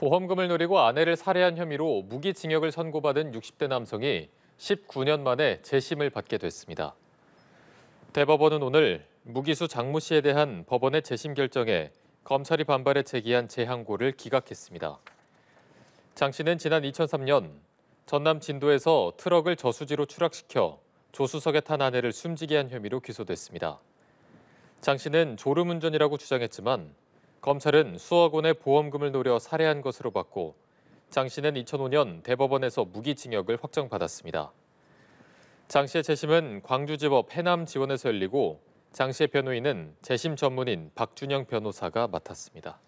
보험금을 노리고 아내를 살해한 혐의로 무기징역을 선고받은 60대 남성이 19년 만에 재심을 받게 됐습니다. 대법원은 오늘 무기수 장모 씨에 대한 법원의 재심 결정에 검찰이 반발에 제기한 재항고를 기각했습니다. 장 씨는 지난 2003년 전남 진도에서 트럭을 저수지로 추락시켜 조수석에 탄 아내를 숨지게 한 혐의로 기소됐습니다. 장 씨는 졸음운전이라고 주장했지만 검찰은 수억 원의 보험금을 노려 살해한 것으로 봤고 장 씨는 2005년 대법원에서 무기징역을 확정받았습니다. 장 씨의 재심은 광주지법 해남 지원에서 열리고 장 씨의 변호인은 재심 전문인 박준영 변호사가 맡았습니다.